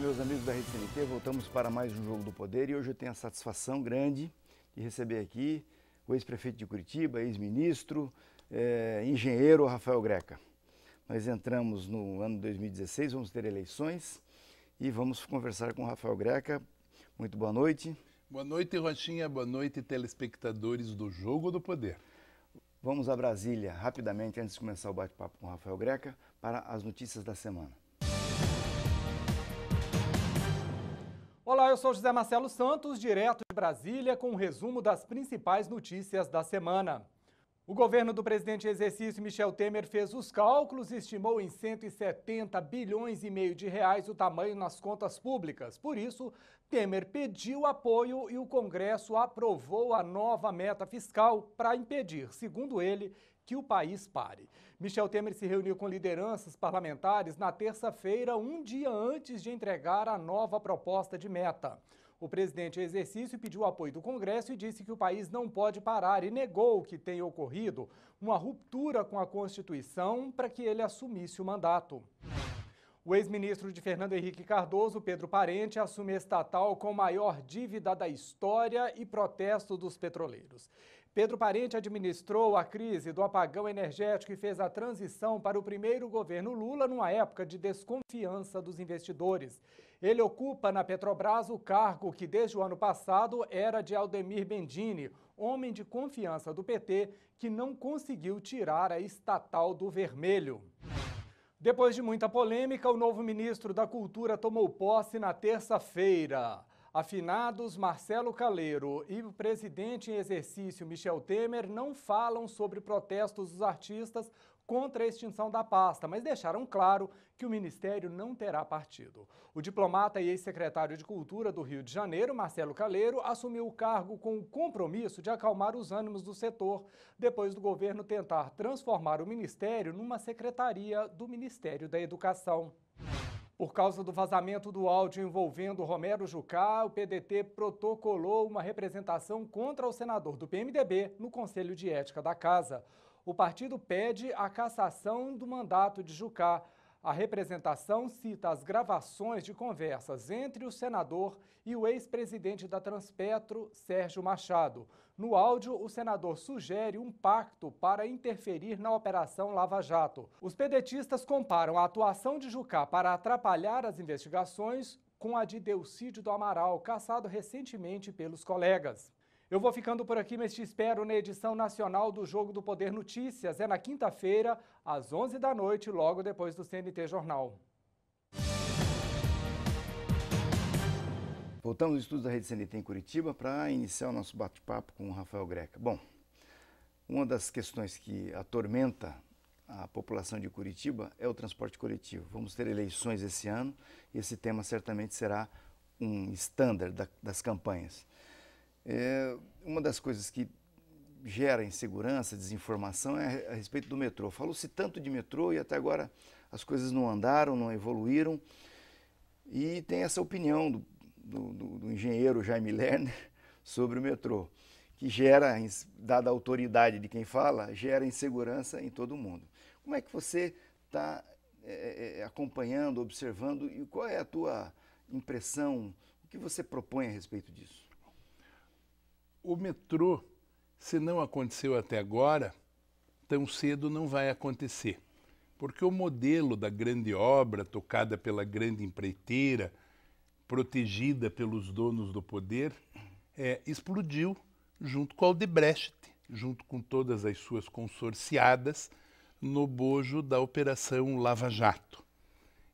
meus amigos da Rede CNT. Voltamos para mais um Jogo do Poder e hoje eu tenho a satisfação grande de receber aqui o ex-prefeito de Curitiba, ex-ministro, eh, engenheiro Rafael Greca. Nós entramos no ano 2016, vamos ter eleições e vamos conversar com o Rafael Greca. Muito boa noite. Boa noite, Rochinha. Boa noite, telespectadores do Jogo do Poder. Vamos a Brasília, rapidamente, antes de começar o bate-papo com o Rafael Greca, para as notícias da semana. Olá, eu sou José Marcelo Santos, direto de Brasília, com um resumo das principais notícias da semana. O governo do presidente em exercício Michel Temer fez os cálculos e estimou em 170 bilhões e meio de reais o tamanho nas contas públicas. Por isso, Temer pediu apoio e o Congresso aprovou a nova meta fiscal para impedir, segundo ele, que o país pare. Michel Temer se reuniu com lideranças parlamentares na terça-feira, um dia antes de entregar a nova proposta de meta. O presidente em exercício pediu apoio do Congresso e disse que o país não pode parar e negou que tenha ocorrido uma ruptura com a Constituição para que ele assumisse o mandato. O ex-ministro de Fernando Henrique Cardoso, Pedro Parente, assume estatal com maior dívida da história e protesto dos petroleiros. Pedro Parente administrou a crise do apagão energético e fez a transição para o primeiro governo Lula numa época de desconfiança dos investidores. Ele ocupa na Petrobras o cargo que desde o ano passado era de Aldemir Bendini, homem de confiança do PT que não conseguiu tirar a estatal do vermelho. Depois de muita polêmica, o novo ministro da Cultura tomou posse na terça-feira. Afinados Marcelo Caleiro e o presidente em exercício Michel Temer não falam sobre protestos dos artistas contra a extinção da pasta, mas deixaram claro que o ministério não terá partido. O diplomata e ex-secretário de Cultura do Rio de Janeiro, Marcelo Caleiro, assumiu o cargo com o compromisso de acalmar os ânimos do setor, depois do governo tentar transformar o ministério numa secretaria do Ministério da Educação. Por causa do vazamento do áudio envolvendo Romero Jucá, o PDT protocolou uma representação contra o senador do PMDB no Conselho de Ética da Casa. O partido pede a cassação do mandato de Jucá. A representação cita as gravações de conversas entre o senador e o ex-presidente da Transpetro, Sérgio Machado. No áudio, o senador sugere um pacto para interferir na Operação Lava Jato. Os pedetistas comparam a atuação de Jucá para atrapalhar as investigações com a de Delcídio do Amaral, caçado recentemente pelos colegas. Eu vou ficando por aqui, mas te espero na edição nacional do Jogo do Poder Notícias. É na quinta-feira, às 11 da noite, logo depois do CNT Jornal. Voltamos aos estudos da Rede CNT em Curitiba para iniciar o nosso bate-papo com o Rafael Greca. Bom, uma das questões que atormenta a população de Curitiba é o transporte coletivo. Vamos ter eleições esse ano e esse tema certamente será um estándar das campanhas. É, uma das coisas que gera insegurança, desinformação é a respeito do metrô. Falou-se tanto de metrô e até agora as coisas não andaram, não evoluíram. E tem essa opinião do, do, do, do engenheiro Jaime Lerner sobre o metrô, que gera, dada a autoridade de quem fala, gera insegurança em todo mundo. Como é que você está é, é, é, acompanhando, observando e qual é a tua impressão, o que você propõe a respeito disso? o metrô, se não aconteceu até agora, tão cedo não vai acontecer. Porque o modelo da grande obra, tocada pela grande empreiteira, protegida pelos donos do poder, é, explodiu junto com a Aldebrecht, junto com todas as suas consorciadas, no bojo da Operação Lava Jato.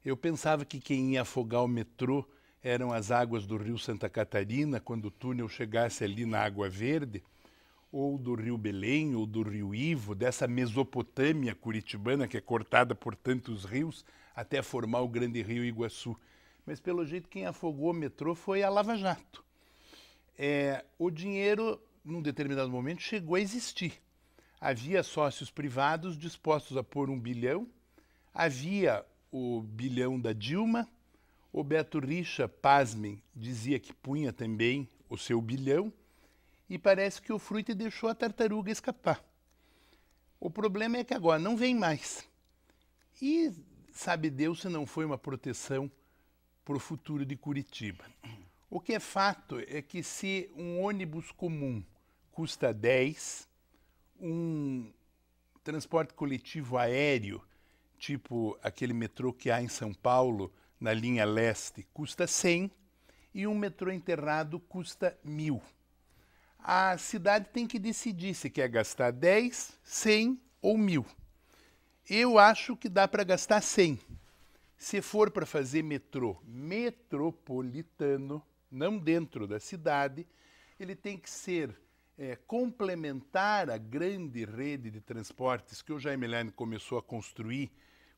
Eu pensava que quem ia afogar o metrô eram as águas do rio Santa Catarina, quando o túnel chegasse ali na Água Verde, ou do rio Belém, ou do rio Ivo, dessa Mesopotâmia curitibana que é cortada por tantos rios até formar o grande rio Iguaçu. Mas pelo jeito quem afogou o metrô foi a Lava Jato. É, o dinheiro, num determinado momento, chegou a existir. Havia sócios privados dispostos a pôr um bilhão, havia o bilhão da Dilma, o Beto Richa, pasmem, dizia que punha também o seu bilhão e parece que o fruto deixou a tartaruga escapar. O problema é que agora não vem mais. E sabe Deus se não foi uma proteção para o futuro de Curitiba. O que é fato é que se um ônibus comum custa 10, um transporte coletivo aéreo, tipo aquele metrô que há em São Paulo, na linha leste custa 100 e um metrô enterrado custa 1000. A cidade tem que decidir se quer gastar 10, 100 ou 1000. Eu acho que dá para gastar 100. Se for para fazer metrô metropolitano, não dentro da cidade, ele tem que ser é, complementar a grande rede de transportes que o Jaime Lerner começou a construir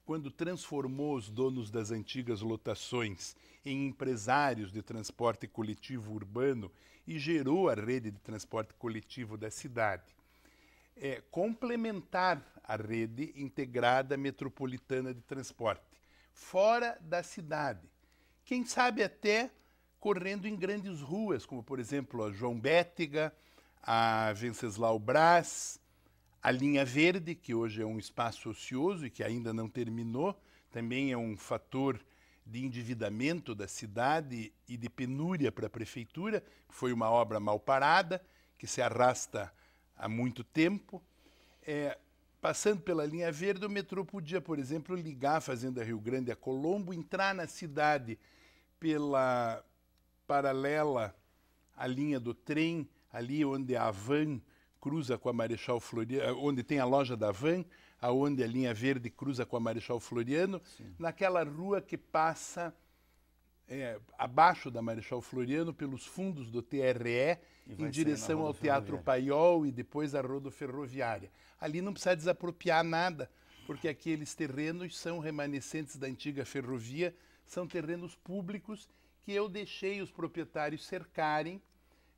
quando transformou os donos das antigas lotações em empresários de transporte coletivo urbano e gerou a rede de transporte coletivo da cidade. É, complementar a rede integrada metropolitana de transporte, fora da cidade. Quem sabe até correndo em grandes ruas, como por exemplo a João Bétiga, a Venceslau Braz, a linha verde, que hoje é um espaço ocioso e que ainda não terminou, também é um fator de endividamento da cidade e de penúria para a prefeitura, foi uma obra mal parada, que se arrasta há muito tempo. É, passando pela linha verde, o metrô podia, por exemplo, ligar a Fazenda Rio Grande a Colombo, entrar na cidade pela paralela à linha do trem, ali onde a van cruza com a Marechal Floriano, eh, onde tem a loja da Van, aonde a linha verde cruza com a Marechal Floriano, Sim. naquela rua que passa é, abaixo da Marechal Floriano, pelos fundos do TRE, em direção ao Teatro Paiol e depois à Rodo Ferroviária. Ali não precisa desapropriar nada, porque aqueles terrenos são remanescentes da antiga ferrovia, são terrenos públicos que eu deixei os proprietários cercarem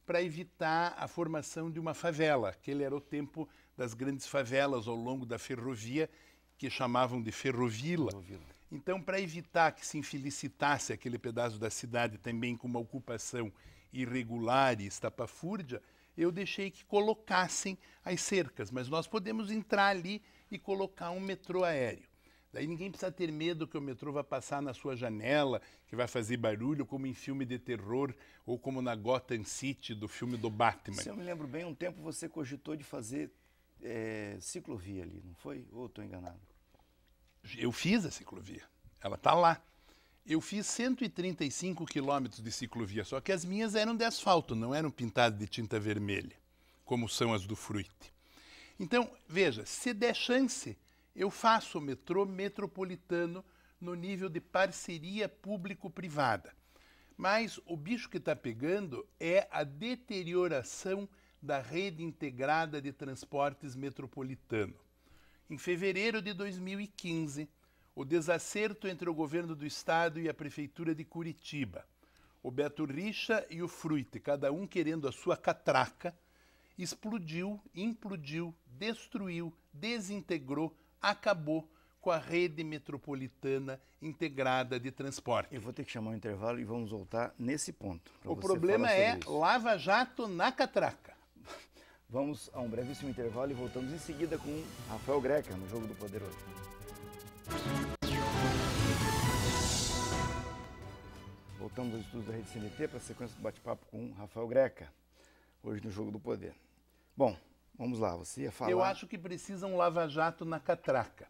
para evitar a formação de uma favela. Aquele era o tempo das grandes favelas ao longo da ferrovia, que chamavam de ferrovila. ferrovila. Então, para evitar que se infelicitasse aquele pedaço da cidade também com uma ocupação irregular e estapafúrdia, eu deixei que colocassem as cercas, mas nós podemos entrar ali e colocar um metrô aéreo. Daí ninguém precisa ter medo que o metrô vai passar na sua janela, que vai fazer barulho, como em filme de terror ou como na Gotham City do filme do Batman. Se eu me lembro bem, um tempo você cogitou de fazer é, ciclovia ali, não foi? Ou estou enganado? Eu fiz a ciclovia. Ela está lá. Eu fiz 135 quilômetros de ciclovia, só que as minhas eram de asfalto, não eram pintadas de tinta vermelha, como são as do Fruit. Então, veja, se der chance, eu faço o metrô metropolitano no nível de parceria público-privada. Mas o bicho que está pegando é a deterioração da rede integrada de transportes metropolitano. Em fevereiro de 2015, o desacerto entre o governo do estado e a prefeitura de Curitiba, o Beto Richa e o Fruite, cada um querendo a sua catraca, explodiu, implodiu, destruiu, desintegrou acabou com a rede metropolitana integrada de transporte. Eu vou ter que chamar um intervalo e vamos voltar nesse ponto. O problema é isso. Lava Jato na catraca. Vamos a um brevíssimo intervalo e voltamos em seguida com Rafael Greca no Jogo do Poderoso. Voltamos aos estudos da Rede CNT para a sequência do bate-papo com Rafael Greca, hoje no Jogo do Poder. Bom, Vamos lá, você ia falar. Eu acho que precisa um lava-jato na catraca.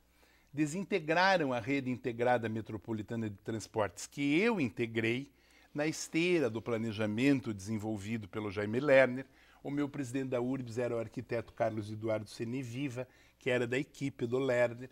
Desintegraram a rede integrada metropolitana de transportes que eu integrei na esteira do planejamento desenvolvido pelo Jaime Lerner. O meu presidente da URBS era o arquiteto Carlos Eduardo Seneviva, que era da equipe do Lerner.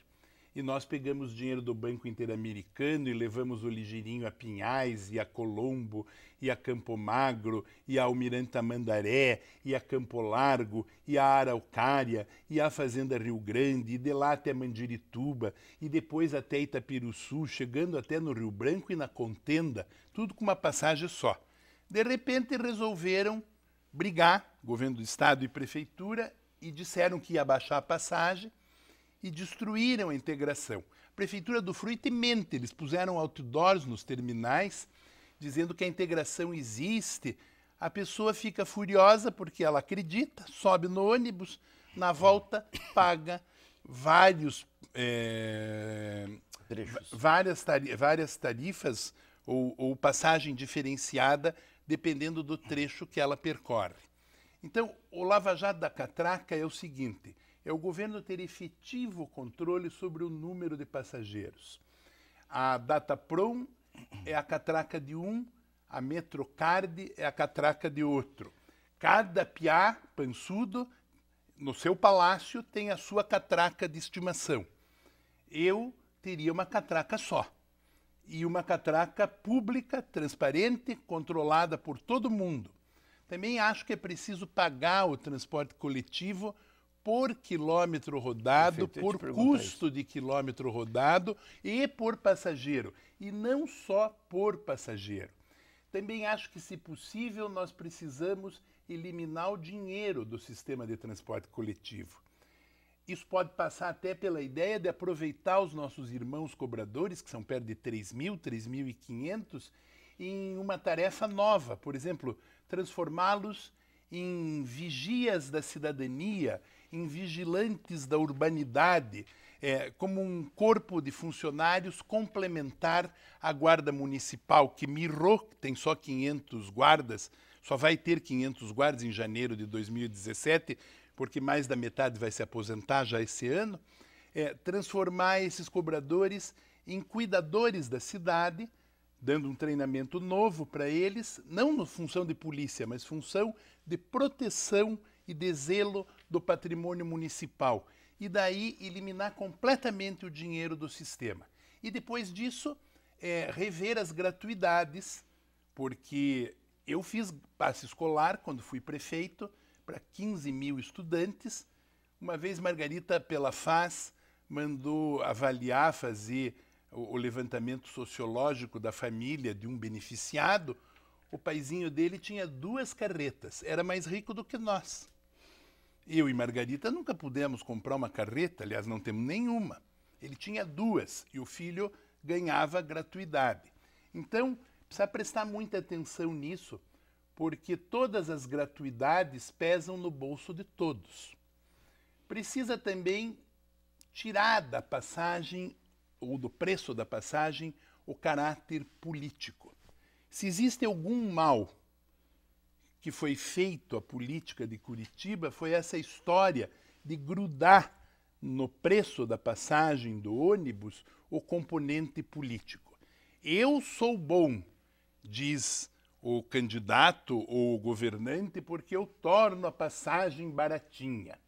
E nós pegamos dinheiro do Banco Interamericano e levamos o ligeirinho a Pinhais e a Colombo e a Campo Magro e a Almiranta Mandaré e a Campo Largo e a Araucária e a Fazenda Rio Grande e de lá até Mandirituba e depois até Itapiruçu, chegando até no Rio Branco e na Contenda, tudo com uma passagem só. De repente resolveram brigar, governo do estado e prefeitura, e disseram que ia baixar a passagem e destruíram a integração. A Prefeitura do Fruit mente, eles puseram outdoors nos terminais dizendo que a integração existe. A pessoa fica furiosa porque ela acredita, sobe no ônibus, na volta paga vários é, várias, tarifas, várias tarifas ou, ou passagem diferenciada dependendo do trecho que ela percorre. Então, o Lava Jato da Catraca é o seguinte: é o governo ter efetivo controle sobre o número de passageiros. A Dataprom é a catraca de um, a Metrocard é a catraca de outro. Cada piá pansudo, no seu palácio, tem a sua catraca de estimação. Eu teria uma catraca só. E uma catraca pública, transparente, controlada por todo mundo. Também acho que é preciso pagar o transporte coletivo por quilômetro rodado, Perfeito, por custo isso. de quilômetro rodado e por passageiro. E não só por passageiro. Também acho que, se possível, nós precisamos eliminar o dinheiro do sistema de transporte coletivo. Isso pode passar até pela ideia de aproveitar os nossos irmãos cobradores, que são perto de 3 mil, 3.500, em uma tarefa nova. Por exemplo, transformá-los em vigias da cidadania, em vigilantes da urbanidade, é, como um corpo de funcionários complementar à Guarda Municipal, que mirou, tem só 500 guardas, só vai ter 500 guardas em janeiro de 2017, porque mais da metade vai se aposentar já esse ano, é, transformar esses cobradores em cuidadores da cidade, dando um treinamento novo para eles, não na função de polícia, mas função de proteção e de zelo do patrimônio municipal, e daí eliminar completamente o dinheiro do sistema. E depois disso, é, rever as gratuidades, porque eu fiz passe escolar quando fui prefeito para 15 mil estudantes. Uma vez Margarita pela Faz mandou avaliar, fazer o, o levantamento sociológico da família de um beneficiado. O paizinho dele tinha duas carretas, era mais rico do que nós. Eu e Margarita nunca pudemos comprar uma carreta, aliás, não temos nenhuma. Ele tinha duas e o filho ganhava gratuidade. Então, precisa prestar muita atenção nisso, porque todas as gratuidades pesam no bolso de todos. Precisa também tirar da passagem, ou do preço da passagem, o caráter político. Se existe algum mal que foi feito a política de Curitiba foi essa história de grudar no preço da passagem do ônibus o componente político. Eu sou bom, diz o candidato ou o governante, porque eu torno a passagem baratinha.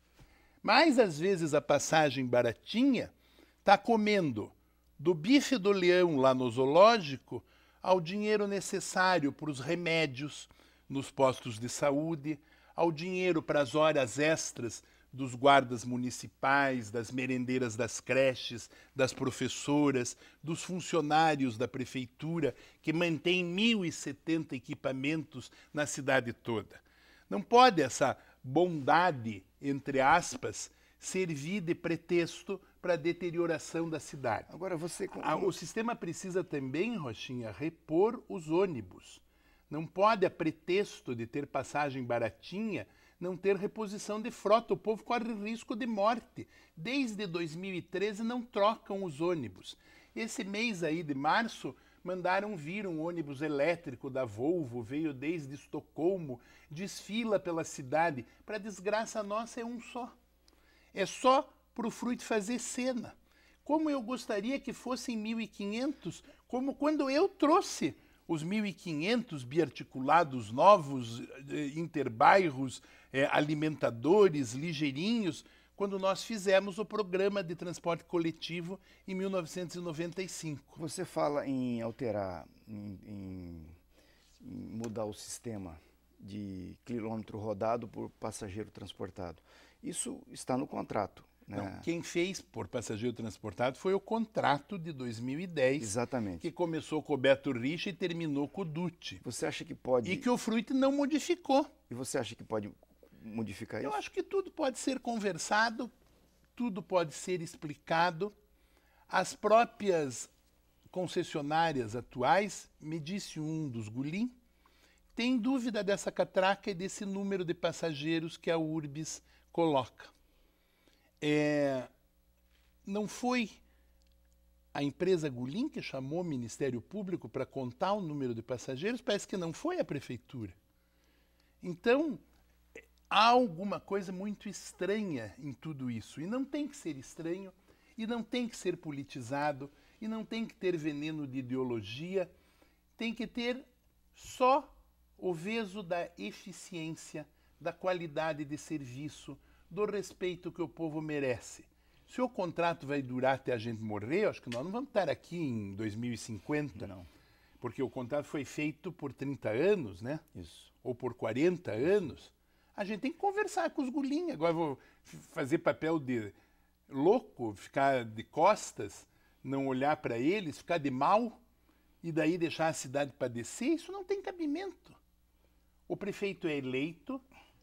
Mas às vezes a passagem baratinha está comendo do bife do leão lá no zoológico ao dinheiro necessário para os remédios, nos postos de saúde, ao dinheiro para as horas extras dos guardas municipais, das merendeiras das creches, das professoras, dos funcionários da prefeitura, que mantém 1.070 equipamentos na cidade toda. Não pode essa bondade, entre aspas, servir de pretexto para a deterioração da cidade. Agora você. Ah, o sistema precisa também, Rochinha, repor os ônibus. Não pode, a é pretexto de ter passagem baratinha, não ter reposição de frota. O povo corre risco de morte. Desde 2013 não trocam os ônibus. Esse mês aí de março mandaram vir um ônibus elétrico da Volvo, veio desde Estocolmo, desfila pela cidade. Para desgraça nossa é um só. É só para o Fruit fazer cena. Como eu gostaria que fossem 1.500, como quando eu trouxe os 1.500 biarticulados novos, eh, eh, interbairros, eh, alimentadores, ligeirinhos, quando nós fizemos o programa de transporte coletivo em 1995. Você fala em alterar, em, em, em mudar o sistema de quilômetro rodado por passageiro transportado. Isso está no contrato. Não, é. quem fez por passageiro transportado foi o contrato de 2010. Exatamente. Que começou com o Beto Richa e terminou com o Dutti. Você acha que pode... E que o Fruit não modificou. E você acha que pode modificar Eu isso? Eu acho que tudo pode ser conversado, tudo pode ser explicado. As próprias concessionárias atuais, me disse um dos Gulim, tem dúvida dessa catraca e desse número de passageiros que a Urbis coloca é, não foi a empresa Gulim que chamou o Ministério Público para contar o número de passageiros, parece que não foi a prefeitura. Então, há alguma coisa muito estranha em tudo isso. E não tem que ser estranho, e não tem que ser politizado, e não tem que ter veneno de ideologia, tem que ter só o veso da eficiência, da qualidade de serviço, do respeito que o povo merece. Se o contrato vai durar até a gente morrer, acho que nós não vamos estar aqui em 2050. Não. Porque o contrato foi feito por 30 anos, né? Isso. Ou por 40 anos. A gente tem que conversar com os gulinhos. Agora vou fazer papel de louco, ficar de costas, não olhar para eles, ficar de mal e daí deixar a cidade padecer. Isso não tem cabimento. O prefeito é eleito,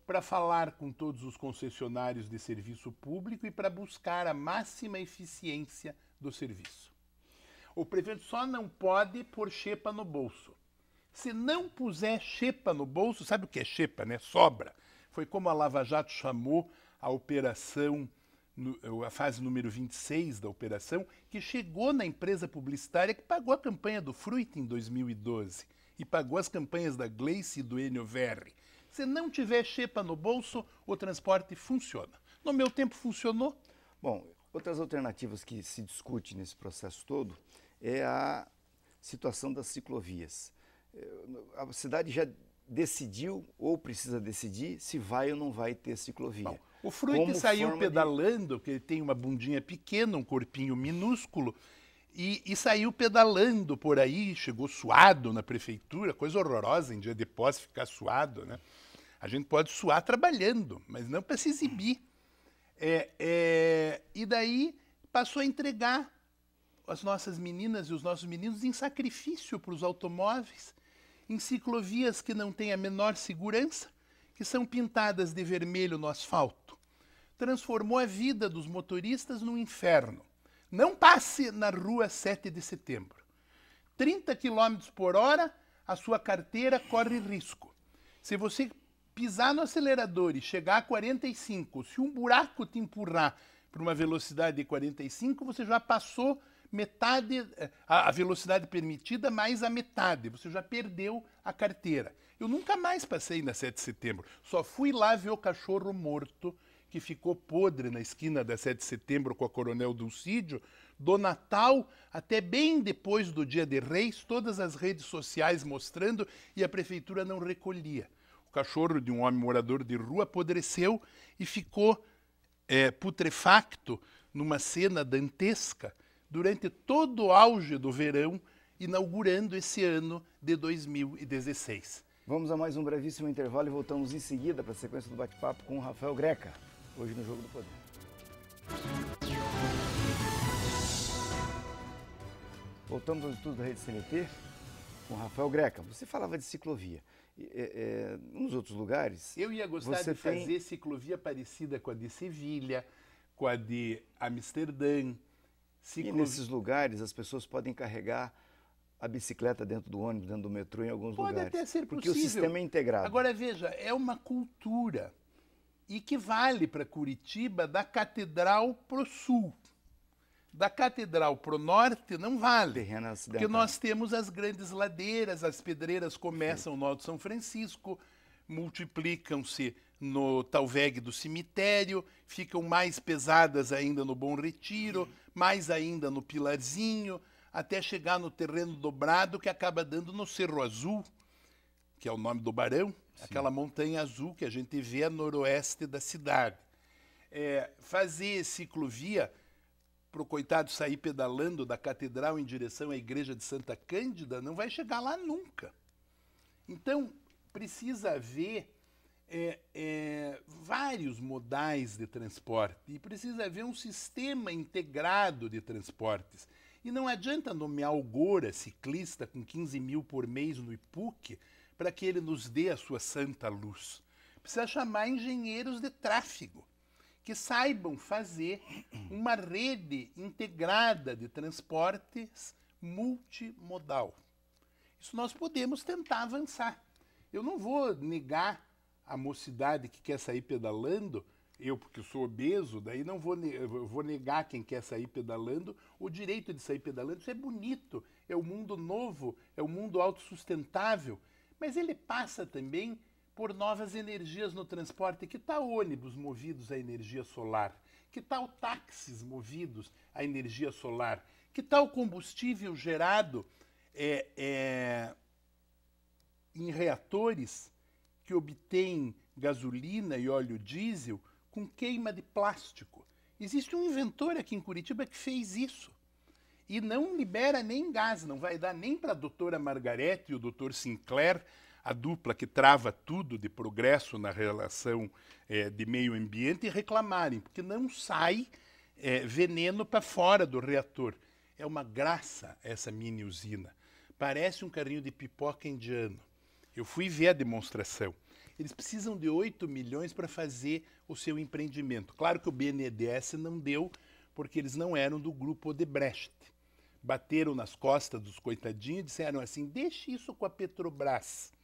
para falar com todos os concessionários de serviço público e para buscar a máxima eficiência do serviço. O prefeito só não pode pôr chepa no bolso. Se não puser chepa no bolso, sabe o que é chepa, né? Sobra. Foi como a Lava Jato chamou a operação, a fase número 26 da operação, que chegou na empresa publicitária que pagou a campanha do Fruit em 2012 e pagou as campanhas da Gleice e do Enio Verri se não tiver xepa no bolso, o transporte funciona. No meu tempo funcionou. Bom, outras alternativas que se discute nesse processo todo é a situação das ciclovias. Eh, a cidade já decidiu ou precisa decidir se vai ou não vai ter ciclovia. Bom, o Fruit saiu pedalando, de... que ele tem uma bundinha pequena, um corpinho minúsculo, e, e, saiu pedalando por aí, chegou suado na prefeitura, coisa horrorosa em dia de pós ficar suado, né? A gente pode suar trabalhando, mas não para se exibir. É, é, e daí passou a entregar as nossas meninas e os nossos meninos em sacrifício para os automóveis, em ciclovias que não têm a menor segurança, que são pintadas de vermelho no asfalto. Transformou a vida dos motoristas num inferno. Não passe na rua 7 de setembro. 30 km por hora, a sua carteira corre risco. Se você pisar no acelerador e chegar a 45, se um buraco te empurrar para uma velocidade de 45, você já passou metade, eh, a velocidade permitida mais a metade, você já perdeu a carteira. Eu nunca mais passei na 7 de setembro, só fui lá ver o cachorro morto que ficou podre na esquina da 7 de setembro com a Coronel Dulcídio, do Natal até bem depois do Dia de Reis, todas as redes sociais mostrando e a prefeitura não recolhia cachorro de um homem morador de rua apodreceu e ficou é, putrefacto numa cena dantesca durante todo o auge do verão, inaugurando esse ano de 2016. Vamos a mais um brevíssimo intervalo e voltamos em seguida para a sequência do bate-papo com o Rafael Greca, hoje no Jogo do Poder. Voltamos ao estudo da Rede CNT com Rafael Greca. Você falava de ciclovia. É, é, nos outros lugares. Eu ia gostar de fazer tem... ciclovia parecida com a de Sevilha, com a de Amsterdã. Ciclo... E nesses lugares as pessoas podem carregar a bicicleta dentro do ônibus, dentro do metrô, em alguns Pode lugares. Pode até ser possível. Porque o sistema é integrado. Agora veja, é uma cultura e que vale para Curitiba da catedral para o sul da catedral para o norte não vale. Porque nós temos as grandes ladeiras, as pedreiras começam no Alto São Francisco, multiplicam-se no Talveg do cemitério, ficam mais pesadas ainda no Bom Retiro, mais ainda no Pilarzinho, até chegar no terreno dobrado que acaba dando no Cerro Azul, que é o nome do barão, Sim. aquela montanha azul que a gente vê a noroeste da cidade. É, fazer ciclovia para o coitado sair pedalando da catedral em direção à igreja de Santa Cândida, não vai chegar lá nunca. Então, precisa haver é, é, vários modais de transporte e precisa haver um sistema integrado de transportes. E não adianta nomear o Gora ciclista com 15 mil por mês no IPUC para que ele nos dê a sua santa luz. Precisa chamar engenheiros de tráfego que saibam fazer uma rede integrada de transportes multimodal. Isso nós podemos tentar avançar. Eu não vou negar a mocidade que quer sair pedalando, eu porque sou obeso, daí não vou, vou negar quem quer sair pedalando o direito de sair pedalando. Isso é bonito, é o um mundo novo, é o um mundo autossustentável, mas ele passa também por novas energias no transporte. Que tal ônibus movidos à energia solar? Que tal táxis movidos à energia solar? Que tal combustível gerado é, é, em reatores que obtêm gasolina e óleo diesel com queima de plástico? Existe um inventor aqui em Curitiba que fez isso. E não libera nem gás, não vai dar nem para a doutora Margarete e o doutor Sinclair a dupla que trava tudo de progresso na relação é, de meio ambiente e reclamarem, porque não sai é, veneno para fora do reator. É uma graça essa mini usina. Parece um carrinho de pipoca indiano. Eu fui ver a demonstração. Eles precisam de 8 milhões para fazer o seu empreendimento. Claro que o BNDES não deu, porque eles não eram do grupo Odebrecht. Bateram nas costas dos coitadinhos e disseram assim: deixe isso com a Petrobras.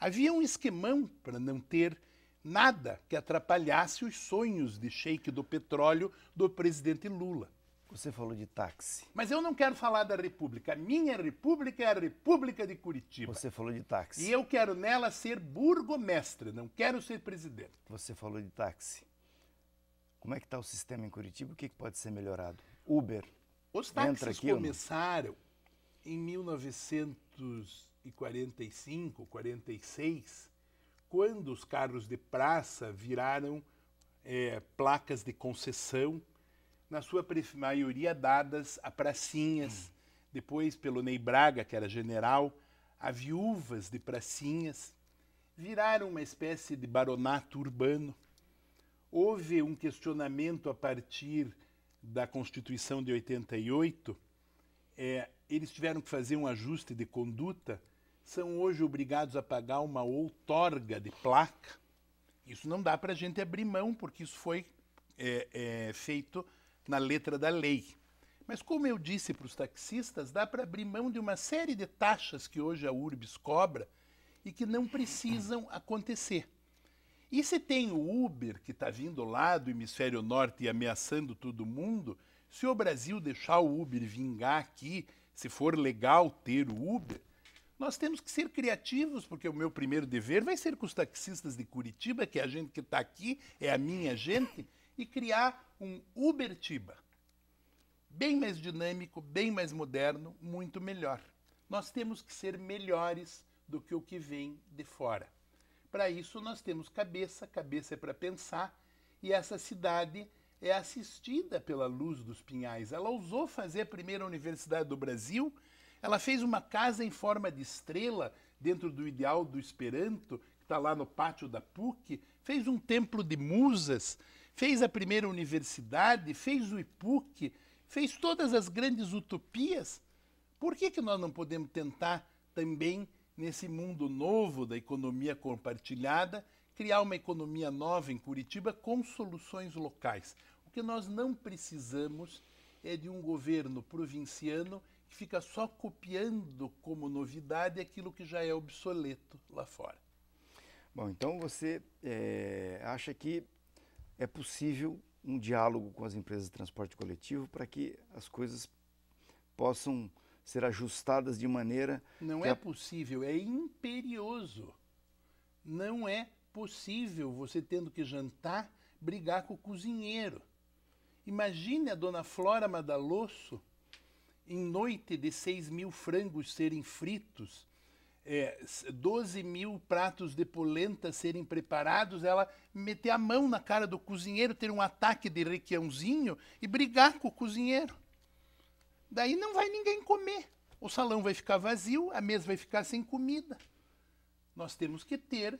Havia um esquemão para não ter nada que atrapalhasse os sonhos de shake do petróleo do presidente Lula. Você falou de táxi. Mas eu não quero falar da República. A minha República é a República de Curitiba. Você falou de táxi. E eu quero nela ser burgomestre, não quero ser presidente. Você falou de táxi. Como é que está o sistema em Curitiba? O que, que pode ser melhorado? Uber. Os táxis começaram em 1945, 46, quando os carros de praça viraram é, placas de concessão, na sua maioria dadas a pracinhas, depois pelo Ney Braga, que era general, a viúvas de pracinhas, viraram uma espécie de baronato urbano. Houve um questionamento a partir da Constituição de 88, é, eles tiveram que fazer um ajuste de conduta, são hoje obrigados a pagar uma outorga de placa. Isso não dá para a gente abrir mão, porque isso foi é, é, feito na letra da lei. Mas, como eu disse para os taxistas, dá para abrir mão de uma série de taxas que hoje a URBS cobra e que não precisam acontecer. E se tem o Uber, que está vindo lá do hemisfério norte e ameaçando todo mundo, se o Brasil deixar o Uber vingar aqui, se for legal ter o Uber, nós temos que ser criativos, porque o meu primeiro dever vai ser com os taxistas de Curitiba, que é a gente que está aqui, é a minha gente, e criar um Ubertiba. Bem mais dinâmico, bem mais moderno, muito melhor. Nós temos que ser melhores do que o que vem de fora. Para isso, nós temos cabeça, cabeça é para pensar, e essa cidade é assistida pela luz dos pinhais. Ela ousou fazer a primeira universidade do Brasil, ela fez uma casa em forma de estrela dentro do ideal do Esperanto, que está lá no pátio da PUC, fez um templo de musas, fez a primeira universidade, fez o IPUC, fez todas as grandes utopias. Por que, que nós não podemos tentar também nesse mundo novo da economia compartilhada criar uma economia nova em Curitiba com soluções locais. O que nós não precisamos é de um governo provinciano que fica só copiando como novidade aquilo que já é obsoleto lá fora. Bom, então você é, acha que é possível um diálogo com as empresas de transporte coletivo para que as coisas possam ser ajustadas de maneira. Não é possível, é imperioso. Não é possível você tendo que jantar brigar com o cozinheiro. Imagine a dona Flora Madalosso em noite de 6 mil frangos serem fritos, é, 12 mil pratos de polenta serem preparados, ela meter a mão na cara do cozinheiro, ter um ataque de requiãozinho e brigar com o cozinheiro. Daí não vai ninguém comer. O salão vai ficar vazio, a mesa vai ficar sem comida. Nós temos que ter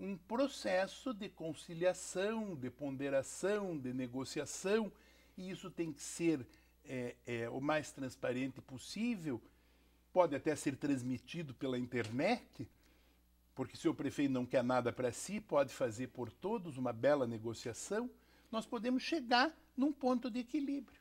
um processo de conciliação, de ponderação, de negociação, e isso tem que ser é, é, o mais transparente possível. Pode até ser transmitido pela internet, porque se o prefeito não quer nada para si, pode fazer por todos uma bela negociação. Nós podemos chegar num ponto de equilíbrio.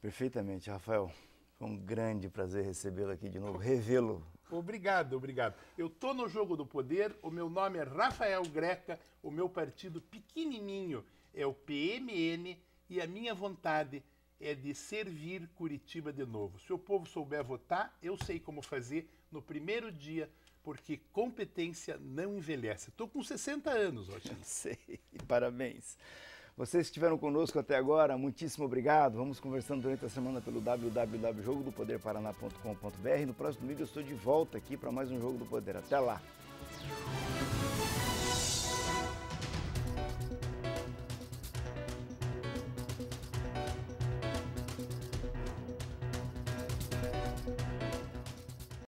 Perfeitamente, Rafael. Foi um grande prazer recebê-lo aqui de novo, revê-lo Obrigado, obrigado. Eu tô no Jogo do Poder, o meu nome é Rafael Greca, o meu partido pequenininho é o PMN e a minha vontade é de servir Curitiba de novo. Se o povo souber votar, eu sei como fazer no primeiro dia, porque competência não envelhece. Estou com 60 anos hoje. sei, parabéns. Vocês que estiveram conosco até agora, muitíssimo obrigado. Vamos conversando durante a semana pelo www.jogodopoderparaná.com.br. No próximo domingo eu estou de volta aqui para mais um Jogo do Poder. Até lá!